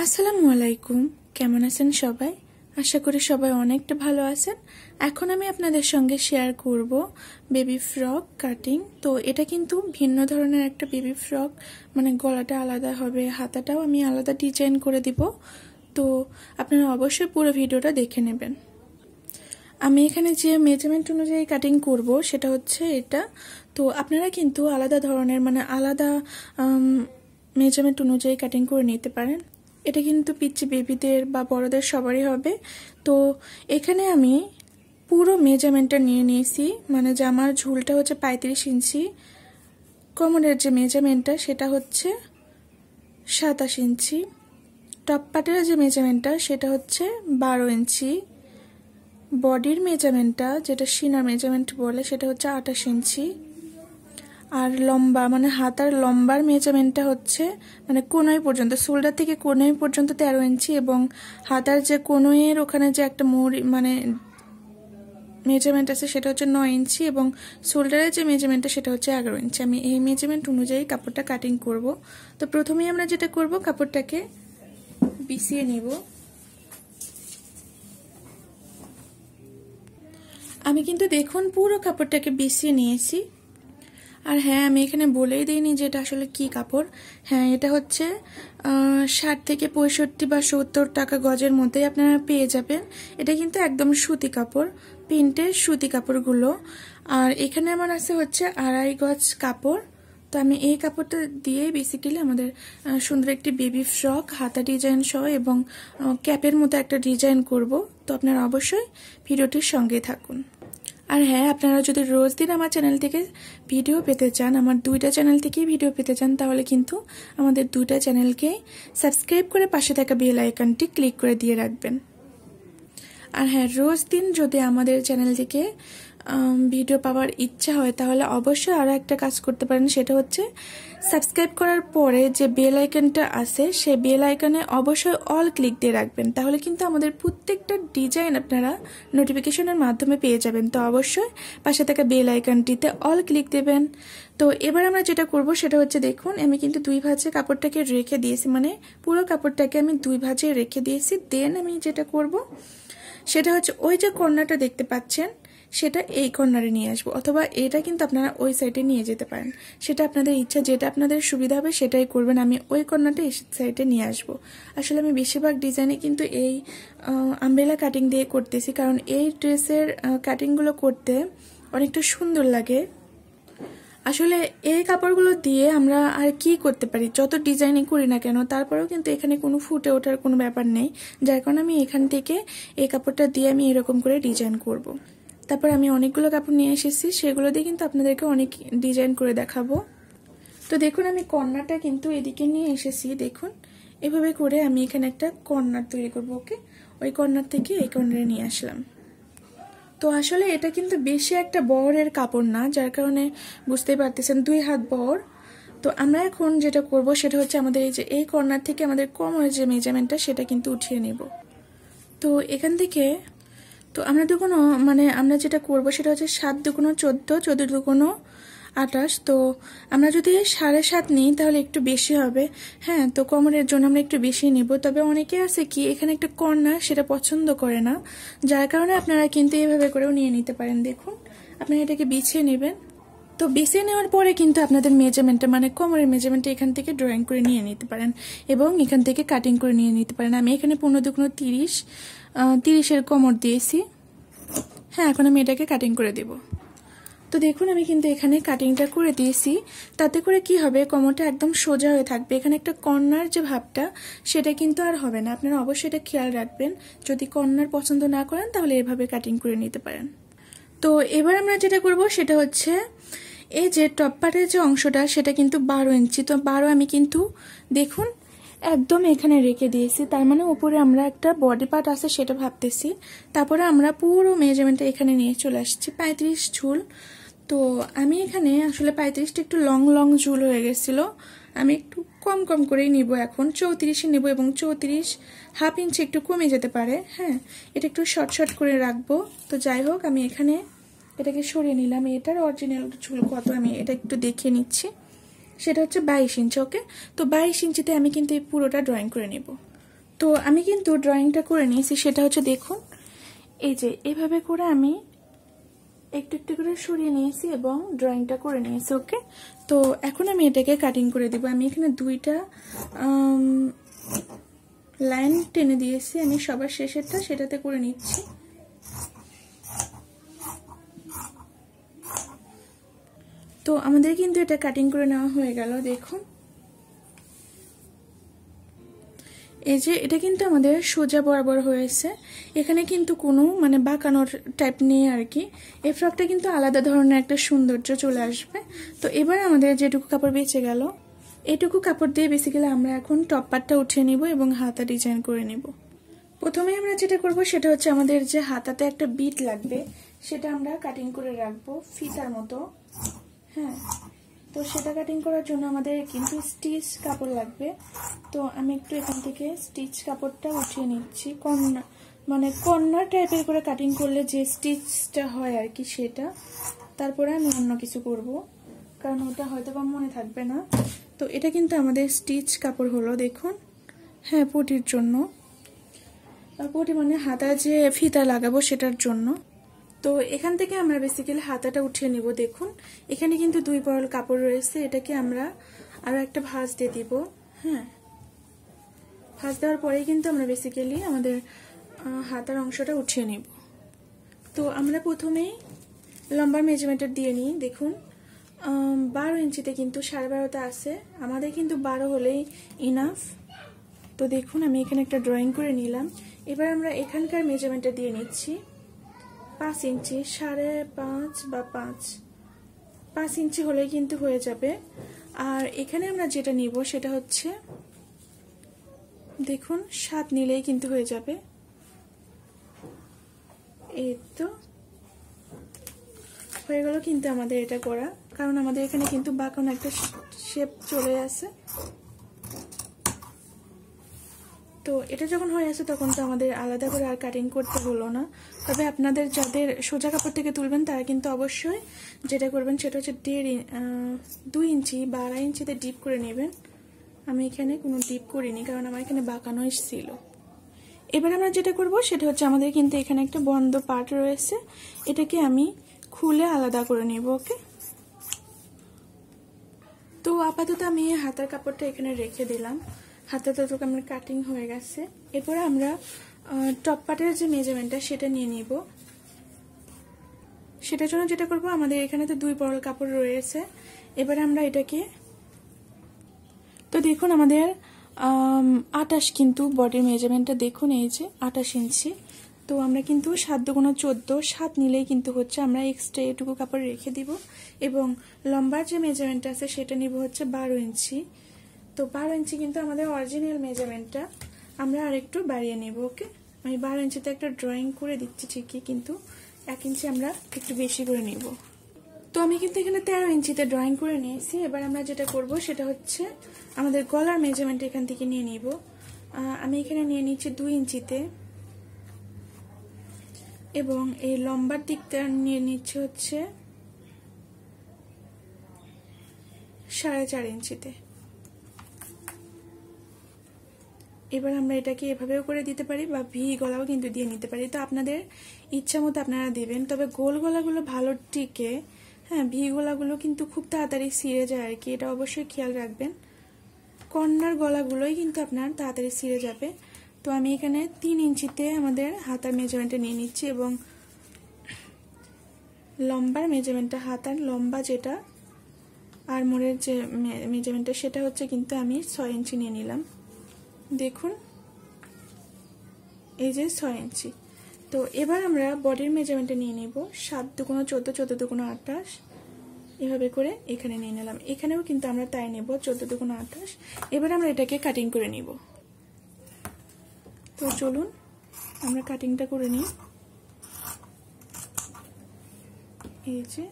আসসালামু আলাইকুম কেমন আছেন সবাই আশা করি সবাই অনেকটা ভালো আছেন এখন আমি আপনাদের সঙ্গে শেয়ার করব বেবি ফ্রক কাটিং তো এটা কিন্তু ভিন্ন ধরনের একটা বেবি ফ্রক মানে গলাটা আলাদা হবে হাতাটাও আমি আলাদা ডিজাইন করে দিব তো আপনারা অবশ্যই পুরো ভিডিওটা দেখে নেবেন আমি এখানে যে মেজারমেন্ট অনুযায়ী কাটিং করব সেটা হচ্ছে এটা তো আপনারা কিন্তু আলাদা ধরনের মানে আলাদা মেজারমেন্ট অনুযায়ী কাটিং করে নিতে পারেন এটা কিন্তু পিচ্ছি বেবিদের বা বড়দের সবারই হবে তো এখানে আমি পুরো মেজারমেন্টটা নিয়ে নিয়েছি মানে জামার ঝুলটা হচ্ছে পঁয়ত্রিশ ইঞ্চি কোমরের যে মেজারমেন্টটা সেটা হচ্ছে সাতাশ ইঞ্চি টপ পার্টের যে মেজারমেন্টটা সেটা হচ্ছে বারো ইঞ্চি বডির মেজারমেন্টটা যেটা সিনার মেজারমেন্ট বলে সেটা হচ্ছে আঠাশ ইঞ্চি আর লম্বা মানে হাত আর লম্বার মেজারমেন্টটা হচ্ছে মানে কোনোই পর্যন্ত শোল্ডার থেকে কোনোই পর্যন্ত তেরো ইঞ্চি এবং হাতার যে কোনোয়ের ওখানে যে একটা মুড়ি মানে মেজারমেন্ট আছে সেটা হচ্ছে নয় ইঞ্চি এবং শোল্ডারের যে মেজারমেন্টটা সেটা হচ্ছে এগারো ইঞ্চি আমি এই মেজারমেন্ট অনুযায়ী কাপড়টা কাটিং করব তো প্রথমেই আমরা যেটা করব কাপড়টাকে বিছিয়ে নেব আমি কিন্তু দেখুন পুরো কাপড়টাকে বিছিয়ে নিয়েছি আর হ্যাঁ আমি এখানে বলেই দিইনি যে এটা আসলে কি কাপড় হ্যাঁ এটা হচ্ছে ষাট থেকে পঁয়ষট্টি বা সত্তর টাকা গজের মধ্যেই আপনারা পেয়ে যাবেন এটা কিন্তু একদম সুতি কাপড় প্রিন্টের সুতি কাপড়গুলো আর এখানে আমার আছে হচ্ছে আড়াই গজ কাপড় তো আমি এই কাপড়টা দিয়েই বেসিক্যালি আমাদের সুন্দর একটি বেবি ফ্রক হাতা ডিজাইন সহ এবং ক্যাপের মতো একটা ডিজাইন করব তো আপনারা অবশ্যই ভিডিওটির সঙ্গে থাকুন আর হ্যাঁ আপনারা যদি রোজ দিন আমার চ্যানেল থেকে ভিডিও পেতে চান আমার দুইটা চ্যানেল থেকেই ভিডিও পেতে চান তাহলে কিন্তু আমাদের দুইটা চ্যানেলকে সাবস্ক্রাইব করে পাশে থাকা বেল আইকনটি ক্লিক করে দিয়ে রাখবেন আর হ্যাঁ রোজ দিন যদি আমাদের চ্যানেল থেকে ভিডিও পাওয়ার ইচ্ছা হয় তাহলে অবশ্যই আরও একটা কাজ করতে পারেন সেটা হচ্ছে সাবস্ক্রাইব করার পরে যে বেল আইকনটা আছে সেই বেল আইকনে অবশ্যই অল ক্লিক দিয়ে রাখবেন তাহলে কিন্তু আমাদের প্রত্যেকটা ডিজাইন আপনারা নোটিফিকেশনের মাধ্যমে পেয়ে যাবেন তো অবশ্যই পাশে থাকা বেল আইকনটিতে অল ক্লিক দেবেন তো এবার আমরা যেটা করব সেটা হচ্ছে দেখুন আমি কিন্তু দুই ভাঁজে কাপড়টাকে রেখে দিয়েছি মানে পুরো কাপড়টাকে আমি দুই ভাঁজে রেখে দিয়েছি দেন আমি যেটা করব সেটা হচ্ছে ওই যে কর্নারটা দেখতে পাচ্ছেন সেটা এই কর্নারে নিয়ে আসবো অথবা এটা কিন্তু আপনারা ওই সাইডে নিয়ে যেতে পারেন সেটা আপনাদের ইচ্ছা যেটা আপনাদের সুবিধা হবে সেটাই করবেন আমি ওই কর্নারটা এই সাইডে নিয়ে আসবো আসলে আমি বেশিরভাগ ডিজাইনে কিন্তু এই আমবেলা কাটিং দিয়ে করতেছি কারণ এই ড্রেসের কাটিংগুলো করতে অনেকটা সুন্দর লাগে আসলে এই কাপড়গুলো দিয়ে আমরা আর কি করতে পারি যত ডিজাইনই করি না কেন তারপরেও কিন্তু এখানে কোনো ফুটে ওঠার কোনো ব্যাপার নেই যার কারণে আমি এখান থেকে এই কাপড়টা দিয়ে আমি এরকম করে ডিজাইন করব। তারপর আমি অনেকগুলো কাপড় নিয়ে এসেছি সেগুলো দিয়ে কিন্তু আপনাদেরকে অনেক ডিজাইন করে দেখাবো তো দেখুন আমি কর্নারটা কিন্তু এদিকে নিয়ে এসেছি দেখুন এভাবে করে আমি এখানে একটা কর্নার তৈরি করবো ওকে ওই কর্নার থেকে এই কর্নারে নিয়ে আসলাম তো আসলে এটা কিন্তু বেশি একটা বহরের কাপড় না যার কারণে বুঝতেই পারতেছেন দুই হাত বহর তো আমরা এখন যেটা করব সেটা হচ্ছে আমাদের এই যে এই কর্নার থেকে আমাদের কম যে মেজারমেন্টটা সেটা কিন্তু উঠিয়ে নেব তো এখান থেকে তো আমরা দুগুনো মানে আমরা যেটা করব সেটা হচ্ছে সাত দুগুনো চোদ্দো চোদ্দ দুগুনো আটাশ তো আমরা যদি সাড়ে সাত নিই তাহলে একটু বেশি হবে হ্যাঁ তো কোমরের জন্য আমরা একটু বেশি নিব তবে অনেকে আছে কি এখানে একটা কর্নার সেটা পছন্দ করে না যার কারণে আপনারা কিন্তু এইভাবে করেও নিয়ে নিতে পারেন দেখুন আপনারা এটাকে বিছিয়ে নেবেন তো বেছে নেওয়ার পরে কিন্তু আপনাদের মেজারমেন্টটা মানে কোমরের মেজারমেন্টটা এখান থেকে ড্রয়িং করে নিয়ে নিতে পারেন এবং এখান থেকে কাটিং করে নিয়ে নিতে পারেন আমি এখানে পনেরো দুগুণ তিরিশ তিরিশের কোমর দিয়েছি হ্যাঁ এখন আমি এটাকে কাটিং করে দেব তো দেখুন আমি কিন্তু এখানে কাটিংটা করে দিয়েছি তাতে করে কি হবে কোমরটা একদম সোজা হয়ে থাকবে এখানে একটা কর্নার যে ভাবটা সেটা কিন্তু আর হবে না আপনারা অবশ্যই এটা খেয়াল রাখবেন যদি কর্নার পছন্দ না করেন তাহলে এভাবে কাটিং করে নিতে পারেন তো এবার আমরা যেটা করব সেটা হচ্ছে এই যে টপ পার্টের যে অংশটা সেটা কিন্তু বারো ইঞ্চি তো বারো আমি কিন্তু দেখুন একদম এখানে রেখে দিয়েছি তার মানে উপরে আমরা একটা বডি পার্ট আছে সেটা ভাবতেছি তারপরে আমরা পুরো মেজারমেন্টটা এখানে নিয়ে চলে আসছি পঁয়ত্রিশ ঝুল তো আমি এখানে আসলে পঁয়ত্রিশটা একটু লং লং ঝুল হয়ে গেছিলো আমি একটু কম কম করেই নিব এখন চৌত্রিশে নেব এবং চৌত্রিশ হাফ ইঞ্চি একটু কমে যেতে পারে হ্যাঁ এটা একটু শর্ট শর্ট করে রাখবো তো যাই হোক আমি এখানে এটাকে সরিয়ে নিলাম এটার অরিজিনাল ঝুল কত আমি এটা একটু দেখিয়ে নিচ্ছি সেটা হচ্ছে বাইশ ইঞ্চি ওকে তো বাইশ ইঞ্চিতে আমি কিন্তু এই পুরোটা ড্রয়িং করে নেব তো আমি কিন্তু ড্রয়িংটা করে নিয়েছি সেটা হচ্ছে দেখুন এই যে এভাবে করে আমি একটু একটু করে সরিয়ে নিয়েছি এবং ড্রয়িংটা করে নিয়েছি ওকে তো এখন আমি এটাকে কাটিং করে দেবো আমি এখানে দুইটা লাইন টেনে দিয়েছি আমি সবার শেষেরটা সেটাতে করে নিচ্ছি তো আমাদের কিন্তু এটা কাটিং করে নেওয়া হয়ে গেল দেখুন এই যে এটা কিন্তু আমাদের সোজা বরাবর হয়েছে এখানে কিন্তু কোনো মানে বাঁকানোর টাইপ নেই আর কি এই ফ্রকটা কিন্তু আলাদা ধরনের একটা সৌন্দর্য চলে আসবে তো এবার আমাদের যেটুকু কাপড় বেঁচে গেল এটুকু কাপড় দিয়ে বেসিক্যালি আমরা এখন টপ পারটা উঠিয়ে নিব এবং হাতা ডিজাইন করে নিব প্রথমে আমরা যেটা করব সেটা হচ্ছে আমাদের যে হাতাতে একটা বিট লাগবে সেটা আমরা কাটিং করে রাখবো ফিতার মতো হ্যাঁ তো সেটা কাটিং করার জন্য আমাদের কিন্তু স্টিচ কাপড় লাগবে তো আমি একটু এখান থেকে স্টিচ কাপড়টা উঠিয়ে নিচ্ছি কন্যা মানে কন্যা টাইপের করে কাটিং করলে যে স্টিচটা হয় আর কি সেটা তারপরে আমি অন্য কিছু করব কারণ ওটা হয়তো বা মনে থাকবে না তো এটা কিন্তু আমাদের স্টিচ কাপড় হলো দেখুন হ্যাঁ পটির জন্য পটি মানে হাতায় যে ফিতা লাগাবো সেটার জন্য তো এখান থেকে আমরা বেসিক্যালি হাতাটা উঠিয়ে নিব দেখুন এখানে কিন্তু দুই বরল কাপড় রয়েছে এটাকে আমরা আরও একটা ভাঁজ দিয়ে দিব হ্যাঁ ভাঁজ দেওয়ার পরেই কিন্তু আমরা বেসিক্যালি আমাদের হাতার অংশটা উঠিয়ে নেব তো আমরা প্রথমেই লম্বার মেজারমেন্টটা দিয়ে নিই দেখুন বারো ইঞ্চিতে কিন্তু সাড়ে বারোতে আছে আমাদের কিন্তু বারো হলেই ইনাফ তো দেখুন আমি এখানে একটা ড্রয়িং করে নিলাম এবার আমরা এখানকার মেজারমেন্টটা দিয়ে নিচ্ছি পাঁচ ইঞ্চি সাড়ে পাঁচ বা পাঁচ পাঁচ ইঞ্চি হলে কিন্তু হয়ে যাবে আর এখানে আমরা যেটা নিব সেটা হচ্ছে দেখুন সাত নিলেই কিন্তু হয়ে যাবে এই তো হয়ে গেল কিন্তু আমাদের এটা করা কারণ আমাদের এখানে কিন্তু বাঁকানো একটা শেপ চলে আছে তো এটা যখন হয়ে আসে তখন তো আমাদের আলাদা করে আর কাটিং করতে হলো না তবে আপনাদের যাদের সোজা কাপড় থেকে তুলবেন তারা কিন্তু অবশ্যই যেটা করবেন সেটা হচ্ছে দেড় দুই ইঞ্চি বা আড়াই ইঞ্চিতে ডিপ করে নেবেন আমি এখানে কোনো ডিপ করিনি কারণ আমার এখানে বাঁকানোই ছিল এবার আমরা যেটা করব সেটা হচ্ছে আমাদের কিন্তু এখানে একটা বন্ধ পার্ট রয়েছে এটাকে আমি খুলে আলাদা করে নেব ওকে তো আপাতত আমি হাতার কাপড়টা এখানে রেখে দিলাম হাতে ততটুকু আমার কাটিং হয়ে গেছে এরপরে আমরা টপ পার্টের যে মেজারমেন্টটা সেটা নিয়ে নিব সেটার জন্য যেটা করব আমাদের এখানে তো দুই বড় কাপড় রয়েছে এবারে আমরা এটাকে তো দেখুন আমাদের আটাশ কিন্তু বডির মেজারমেন্টটা দেখুন এই যে আটাশ ইঞ্চি তো আমরা কিন্তু সাত দুগুণ চোদ্দ সাত নিলেই কিন্তু হচ্ছে আমরা এক্সট্রা এটুকু কাপড় রেখে দিব এবং লম্বার যে মেজারমেন্টটা আছে সেটা নিব হচ্ছে বারো ইঞ্চি তো বারো ইঞ্চি কিন্তু আমাদের অরিজিনাল মেজারমেন্টটা আমরা আর একটু বাড়িয়ে নেব ওকে আমি বারো ইঞ্চিতে একটা ড্রয়িং করে দিচ্ছি ঠিকই কিন্তু এক ইঞ্চি আমরা একটু বেশি করে নেব তো আমি কিন্তু এখানে তেরো ইঞ্চিতে ড্রয়িং করে নিয়েছি এবার আমরা যেটা করব সেটা হচ্ছে আমাদের গলার মেজারমেন্ট এখান থেকে নিয়ে নিব আমি এখানে নিয়ে নিচ্ছি দুই ইঞ্চিতে এবং এই লম্বার দিকটা নিয়ে নিচ্ছে হচ্ছে সাড়ে চার ইঞ্চিতে এবার আমরা এটাকে এভাবেও করে দিতে পারি বা ভি গলাও কিন্তু দিয়ে নিতে পারি তো আপনাদের ইচ্ছা মতো আপনারা দেবেন তবে গোল গলাগুলো ভালো টিকে হ্যাঁ ভি গলাগুলো কিন্তু খুব তাড়াতাড়ি সিরে যায় আর কি এটা অবশ্যই খেয়াল রাখবেন কর্নার গলাগুলোই কিন্তু আপনার তাড়াতাড়ি সিরে যাবে তো আমি এখানে তিন ইঞ্চিতে আমাদের হাতার মেজারমেন্টটা নিয়ে নিচ্ছি এবং লম্বার মেজারমেন্টটা হাতার লম্বা যেটা আর মোড়ের যে মেজারমেন্টটা সেটা হচ্ছে কিন্তু আমি ছয় ইঞ্চি নিয়ে নিলাম দেখুন এই যে ছয় ইঞ্চি তো এবার আমরা বডির মেজারমেন্টটা নিয়ে নেব সাত দুগুণো চোদ্দ চোদ্দ দুগুণো আঠাশ এভাবে করে এখানে নিয়ে নিলাম এখানেও কিন্তু আমরা তাই নেব চোদ্দ দুগুণো আঠাশ এবার আমরা এটাকে কাটিং করে নিব তো চলুন আমরা কাটিংটা করে নিই এই যে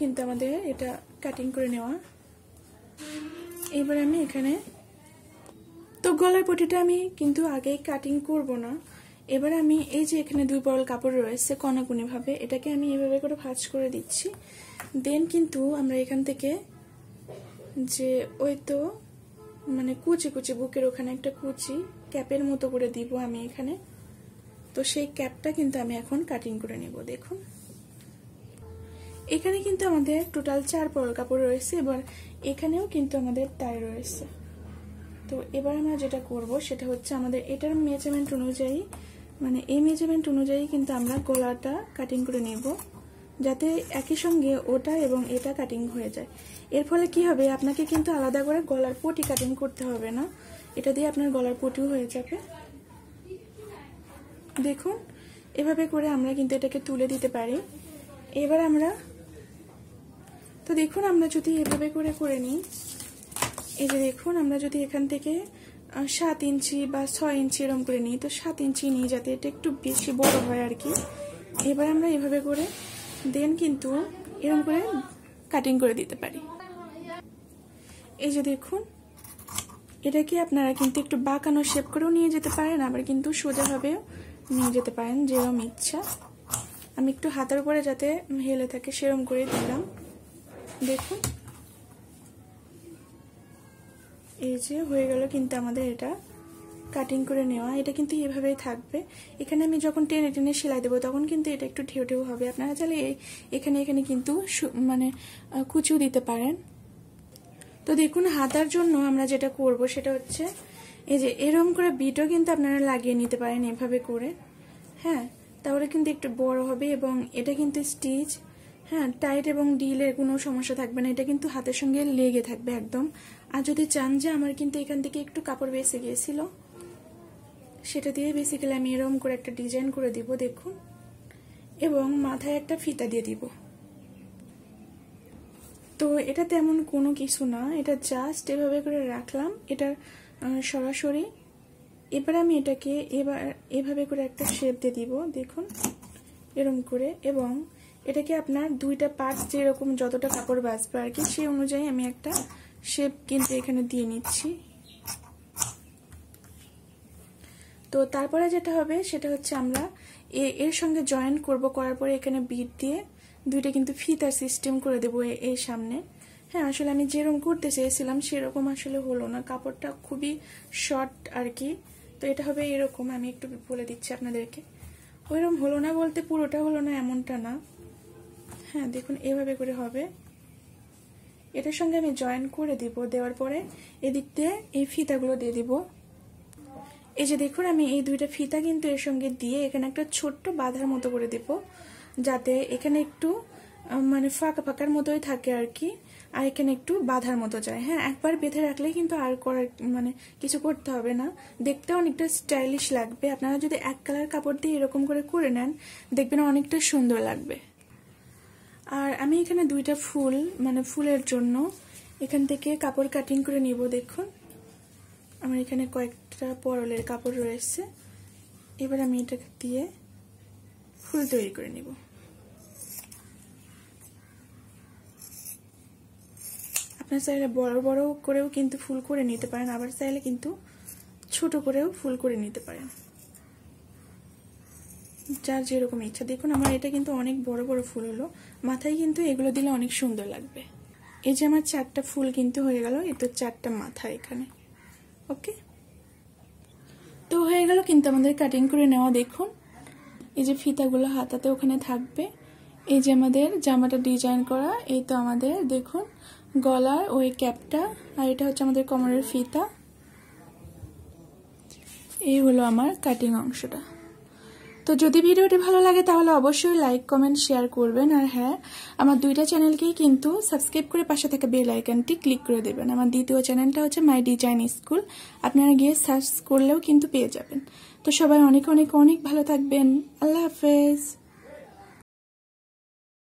কিন্তু আমাদের এটা কাটিং করে নেওয়া এবার আমি এখানে তো গলার পটিটা আমি কিন্তু আগে কাটিং করব না এবার আমি এই যে এখানে দুই বল কাপড় রয়েছে কনাকুনিভাবে এটাকে আমি এভাবে করে ভাজ করে দিচ্ছি দেন কিন্তু আমরা এখান থেকে যে ওই তো মানে কুচি কুচি বুকের ওখানে একটা কুচি ক্যাপের মতো করে দিব আমি এখানে তো সেই ক্যাপটা কিন্তু আমি এখন কাটিং করে নেব দেখুন এখানে কিন্তু আমাদের টোটাল চার পর কাপড় রয়েছে এবার এখানেও কিন্তু আমাদের তাই রয়েছে তো এবার আমরা যেটা করব সেটা হচ্ছে আমাদের এটার মেজারমেন্ট অনুযায়ী মানে এই মেজারমেন্ট অনুযায়ী কিন্তু আমরা গলাটা কাটিং করে নেব যাতে একই সঙ্গে ওটা এবং এটা কাটিং হয়ে যায় এর ফলে কি হবে আপনাকে কিন্তু আলাদা করে গলার পটি কাটিং করতে হবে না এটা দিয়ে আপনার গলার পটিও হয়ে যাবে দেখুন এভাবে করে আমরা কিন্তু এটাকে তুলে দিতে পারি এবার আমরা তো দেখুন আমরা যদি এভাবে করে করে নিই এই যে দেখুন আমরা যদি এখান থেকে সাত ইঞ্চি বা ছয় ইঞ্চি এরম করে নিই তো সাত ইঞ্চি নিই যাতে এটা একটু বেশি বড় হয় আর কি এবার আমরা এভাবে করে দেন কিন্তু এরম করে কাটিং করে দিতে পারি এই যে দেখুন এটাকে আপনারা কিন্তু একটু বাঁকানো শেপ করেও নিয়ে যেতে পারেন আবার কিন্তু সোজাভাবেও নিয়ে যেতে পারেন যেরম ইচ্ছা আমি একটু হাতের উপরে যাতে হেলে থাকে সেরম করে দিলাম দেখুন এই যে হয়ে গেল কিন্তু আমাদের এটা কাটিং করে নেওয়া এটা কিন্তু এভাবেই থাকবে এখানে আমি যখন টেনে টেনে সেলাই দেবো তখন কিন্তু এটা একটু ঢেউ ঢেউ হবে আপনারা চাইলে এখানে এখানে কিন্তু মানে কুচিও দিতে পারেন তো দেখুন হাতার জন্য আমরা যেটা করব সেটা হচ্ছে এই যে এরম করে বিটও কিন্তু আপনারা লাগিয়ে নিতে পারেন এভাবে করে হ্যাঁ তাহলে কিন্তু একটু বড় হবে এবং এটা কিন্তু স্টিচ হ্যাঁ টাইট এবং ডিলের কোনো সমস্যা থাকবে না এটা কিন্তু হাতের সঙ্গে লেগে থাকবে একদম আর যদি চান যে আমার কিন্তু এখান থেকে একটু কাপড় বেসে গিয়েছিল সেটা দিয়ে বেসিক্যালি আমি এরম করে একটা ডিজাইন করে দিব দেখুন এবং মাথায় একটা ফিতা দিয়ে দিব তো এটা তেমন কোনো কিছু না এটা জাস্ট এভাবে করে রাখলাম এটা সরাসরি এবার আমি এটাকে এবার এভাবে করে একটা শেপ দিয়ে দিব দেখুন এরম করে এবং এটাকে আপনার দুইটা পার্টস যেরকম যতটা কাপড় বাঁচবে আর কি সেই অনুযায়ী আমি একটা শেপ কিন্তু এখানে দিয়ে নিচ্ছি তো তারপরে যেটা হবে সেটা হচ্ছে আমরা এর সঙ্গে জয়েন করব করার পরে এখানে বিট দিয়ে দুইটা কিন্তু ফিতার সিস্টেম করে দেবো এই সামনে হ্যাঁ আসলে আমি যেরকম করতে চেয়েছিলাম সেরকম আসলে হলো না কাপড়টা খুবই শর্ট আর কি তো এটা হবে এরকম আমি একটু বলে দিচ্ছি আপনাদেরকে ওইরকম হলো না বলতে পুরোটা হলো না এমনটা না হ্যাঁ দেখুন এভাবে করে হবে এটার সঙ্গে আমি জয়েন করে দিব দেওয়ার পরে এদিক দিয়ে এই ফিতাগুলো দিয়ে দিব এই যে দেখুন আমি এই দুইটা ফিতা কিন্তু এর সঙ্গে দিয়ে এখানে একটা ছোট্ট বাধার মতো করে দেব যাতে এখানে একটু মানে ফাঁকা ফাঁকার মতোই থাকে আর কি আর এখানে একটু বাধার মতো যায় হ্যাঁ একবার বেঁধে রাখলে কিন্তু আর করার মানে কিছু করতে হবে না দেখতে অনেকটা স্টাইলিশ লাগবে আপনারা যদি এক কালার কাপড় দিয়ে এরকম করে করে নেন দেখবেন অনেকটা সুন্দর লাগবে আর আমি এখানে দুইটা ফুল মানে ফুলের জন্য এখান থেকে কাপড় কাটিং করে নিব দেখুন আমার এখানে কয়েকটা পরলের কাপড় রয়েছে এবার আমি এটা দিয়ে ফুল তৈরি করে নিব আপনার চাইলে বড় বড় করেও কিন্তু ফুল করে নিতে পারেন আবার চাইলে কিন্তু ছোট করেও ফুল করে নিতে পারেন যার যেরকম ইচ্ছা দেখুন আমার এটা কিন্তু অনেক বড় বড় ফুল হলো মাথায় কিন্তু এগুলো দিলে অনেক সুন্দর লাগবে এই যে আমার চারটা ফুল কিন্তু হয়ে গেল এ তো চারটা মাথা এখানে ওকে তো হয়ে গেল কিন্তু আমাদের কাটিং করে নেওয়া দেখুন এই যে ফিতাগুলো হাতাতে ওখানে থাকবে এই যে আমাদের জামাটা ডিজাইন করা এই তো আমাদের দেখুন গলার ওই ক্যাপটা আর এটা হচ্ছে আমাদের কমরের ফিতা এই হলো আমার কাটিং অংশটা তো যদি ভিডিওটি ভালো লাগে তাহলে অবশ্যই লাইক কমেন্ট শেয়ার করবেন আর হ্যাঁ আমার দুইটা চ্যানেলকেই কিন্তু সাবস্ক্রাইব করে পাশে থাকা বেল আইকনটি ক্লিক করে দেবেন আমার দ্বিতীয় চ্যানেলটা হচ্ছে মাই ডিজাইন স্কুল আপনারা গিয়ে সার্চ করলেও কিন্তু পেয়ে যাবেন তো সবাই অনেক অনেক অনেক ভালো থাকবেন আল্লাহ হাফেজ